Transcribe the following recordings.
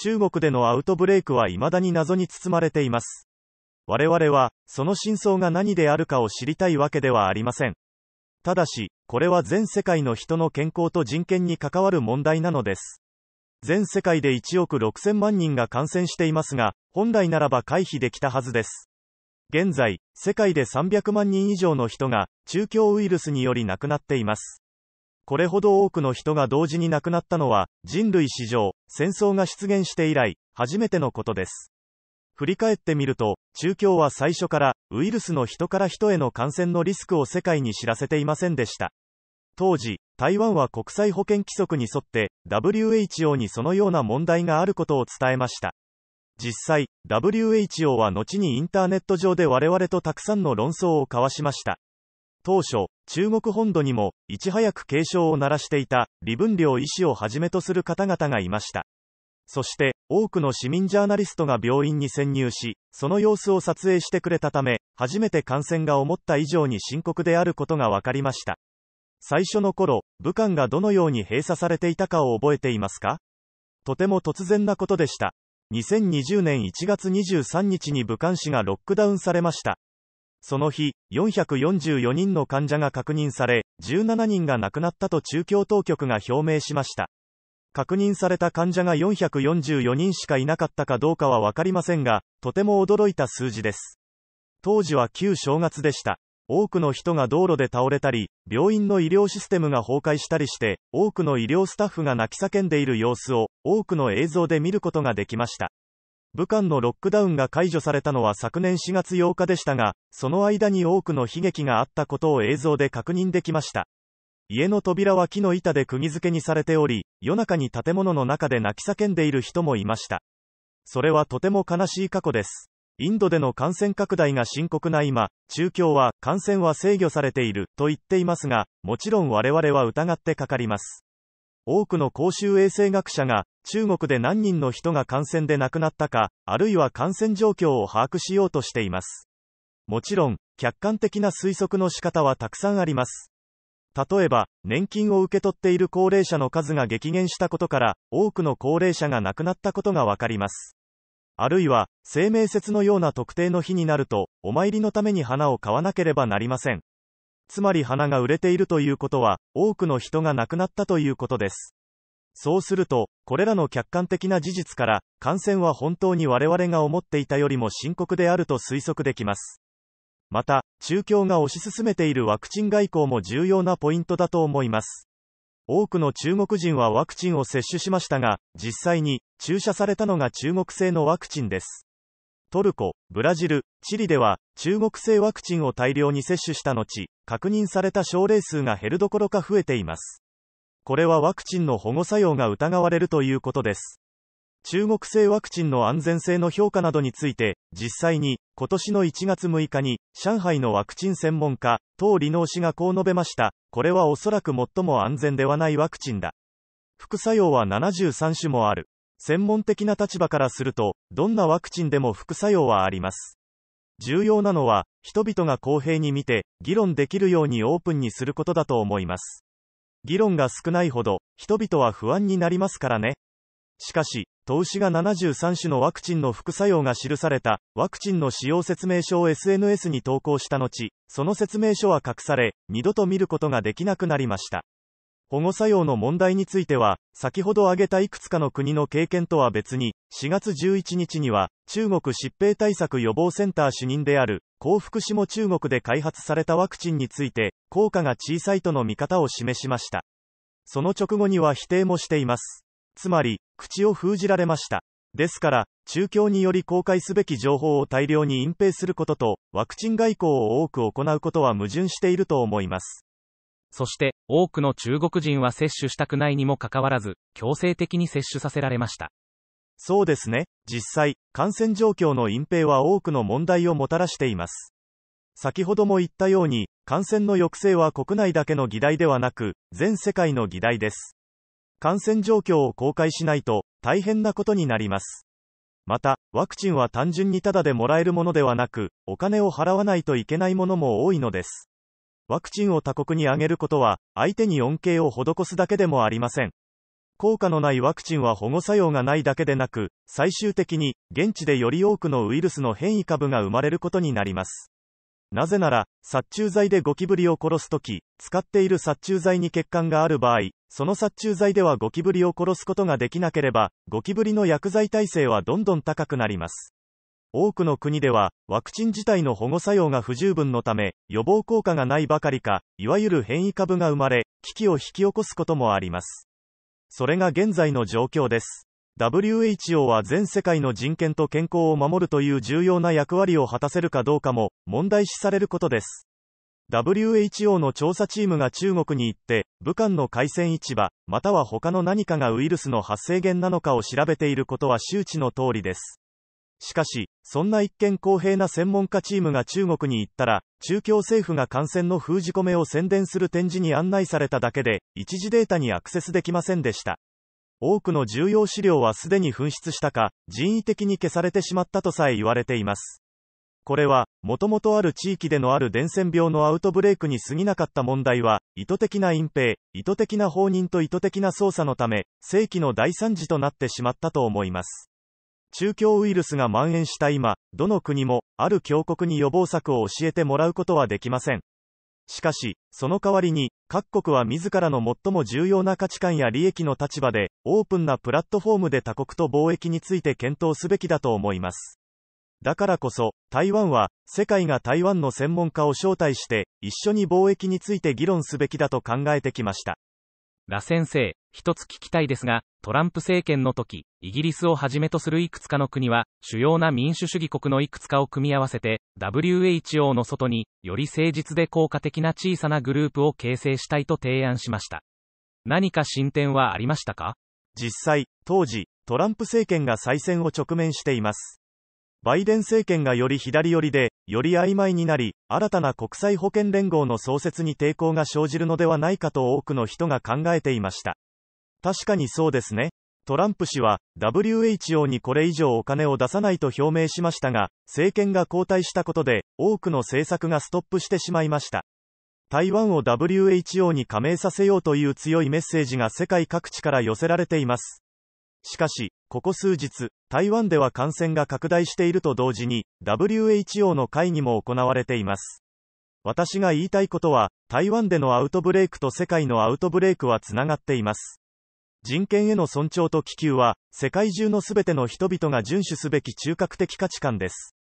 中国でのアウトブレイクは未だに謎に包まれています。我々は、その真相が何であるかを知りたいわけではありません。ただし、これは全世界の人の健康と人権に関わる問題なのです。全世界で1億6000万人が感染していますが、本来ならば回避できたはずです。現在、世界で300万人以上の人が、中共ウイルスにより亡くなっています。これほど多くの人が同時に亡くなったのは、人類史上、戦争が出現して以来、初めてのことです。振り返ってみると、中共は最初から、ウイルスの人から人への感染のリスクを世界に知らせていませんでした。当時、台湾は国際保健規則に沿って、WHO にそのような問題があることを伝えました。実際、WHO は後にインターネット上で我々とたくさんの論争を交わしました。当初、中国本土にも、いち早く警鐘を鳴らしていた、李文亮医師をはじめとする方々がいました。そして、多くの市民ジャーナリストが病院に潜入し、その様子を撮影してくれたため、初めて感染が思った以上に深刻であることが分かりました。最初の頃、武漢がどのように閉鎖されていたかを覚えていますかとても突然なことでした。2020年1月23日に武漢市がロックダウンされました。その日、444人の患者が確認され、17人が亡くなったと中共当局が表明しました。確認された患者が444人しかいなかったかどうかはわかりませんが、とても驚いた数字です。当時は旧正月でした。多くの人が道路で倒れたり、病院の医療システムが崩壊したりして、多くの医療スタッフが泣き叫んでいる様子を、多くの映像で見ることができました。武漢のロックダウンが解除されたのは昨年4月8日でしたが、その間に多くの悲劇があったことを映像で確認できました。家の扉は木の板で釘付けにされており、夜中に建物の中で泣き叫んでいる人もいました。それはとても悲しい過去です。インドでの感染拡大が深刻な今、中共は感染は制御されていると言っていますが、もちろん我々は疑ってかかります。多くの公衆衛生学者が、中国で何人の人が感染で亡くなったか、あるいは感染状況を把握しようとしています。もちろん、客観的な推測の仕方はたくさんあります。例えば、年金を受け取っている高齢者の数が激減したことから、多くの高齢者が亡くなったことがわかります。あるいは、清明節のような特定の日になると、お参りのために花を買わなければなりません。つまり花が売れているということは、多くの人が亡くなったということです。そうすると、これらの客観的な事実から、感染は本当に我々が思っていたよりも深刻であると推測できます。また、中共が推し進めているワクチン外交も重要なポイントだと思います。多くの中国人はワクチンを接種しましたが、実際に注射されたのが中国製のワクチンです。トルコ、ブラジル、チリでは、中国製ワクチンを大量に接種した後、確認された症例数が減るどころか増えています。これはワクチンの保護作用が疑われるということです。中国製ワクチンの安全性の評価などについて、実際に、今年の1月6日に、上海のワクチン専門家、唐理農氏がこう述べました。これはおそらく最も安全ではないワクチンだ。副作用は73種もある。専門的な立場からすると、どんなワクチンでも副作用はあります。重要なのは、人々が公平に見て、議論できるようにオープンにすることだと思います。議論が少ないほど、人々は不安になりますからね。しかし、投資が73種のワクチンの副作用が記された、ワクチンの使用説明書を SNS に投稿した後、その説明書は隠され、二度と見ることができなくなりました。保護作用の問題については、先ほど挙げたいくつかの国の経験とは別に、4月11日には、中国疾病対策予防センター主任である、幸福氏も中国で開発されたワクチンについて、効果が小さいとの見方を示しました。その直後には否定もしています。つまり、口を封じられました。ですから、中共により公開すべき情報を大量に隠蔽することと、ワクチン外交を多く行うことは矛盾していると思います。そして、多くの中国人は接種したくないにもかかわらず、強制的に接種させられました。そうですね。実際、感染状況の隠蔽は多くの問題をもたらしています。先ほども言ったように、感染の抑制は国内だけの議題ではなく、全世界の議題です。感染状況を公開しないと、大変なことになります。また、ワクチンは単純にただでもらえるものではなく、お金を払わないといけないものも多いのです。ワクチンを他国にあげることは、相手に恩恵を施すだけでもありません。効果のないワクチンは保護作用がないだけでなく、最終的に、現地でより多くのウイルスの変異株が生まれることになります。なぜなら、殺虫剤でゴキブリを殺すとき、使っている殺虫剤に欠陥がある場合、その殺虫剤ではゴキブリを殺すことができなければ、ゴキブリの薬剤耐性はどんどん高くなります。多くの国では、ワクチン自体の保護作用が不十分のため、予防効果がないばかりか、いわゆる変異株が生まれ、危機を引き起こすこともあります。それが現在の状況です。WHO は全世界の人権と健康を守るという重要な役割を果たせるかどうかも、問題視されることです。WHO の調査チームが中国に行って、武漢の海鮮市場、または他の何かがウイルスの発生源なのかを調べていることは周知の通りです。しかし、そんな一見公平な専門家チームが中国に行ったら、中共政府が感染の封じ込めを宣伝する展示に案内されただけで、一時データにアクセスできませんでした。多くの重要資料はすでに紛失したか、人為的に消されてしまったとさえ言われています。これは、もともとある地域でのある伝染病のアウトブレイクに過ぎなかった問題は、意図的な隠蔽、意図的な放任と意図的な捜査のため、正規の大惨事となってしまったと思います。中共ウイルスが蔓延した今、どの国も、ある強国に予防策を教えてもらうことはできません。しかし、その代わりに、各国は自らの最も重要な価値観や利益の立場で、オープンなプラットフォームで他国と貿易について検討すべきだと思います。だからこそ、台湾は、世界が台湾の専門家を招待して、一緒に貿易について議論すべきだと考えてきました。羅先生、一つ聞きたいですが、トランプ政権の時、イギリスをはじめとするいくつかの国は、主要な民主主義国のいくつかを組み合わせて、WHO の外に、より誠実で効果的な小さなグループを形成したいと提案しました。何か進展はありましたか実際、当時、トランプ政権が再選を直面しています。バイデン政権がより左寄りで、より曖昧になり、新たな国際保健連合の創設に抵抗が生じるのではないかと多くの人が考えていました。確かにそうですね。トランプ氏は WHO にこれ以上お金を出さないと表明しましたが、政権が交代したことで多くの政策がストップしてしまいました。台湾を WHO に加盟させようという強いメッセージが世界各地から寄せられています。しかし、ここ数日、台湾では感染が拡大していると同時に、WHO の会議も行われています。私が言いたいことは、台湾でのアウトブレイクと世界のアウトブレイクはつながっています。人権への尊重と気球は、世界中のすべての人々が遵守すべき中核的価値観です。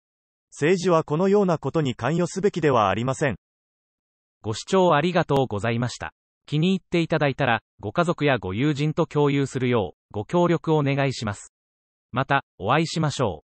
政治はこのようなことに関与すべきではありません。ご視聴ありがとうございました。気に入っていただいたら、ご家族やご友人と共有するよう、ご協力をお願いします。また、お会いしましょう。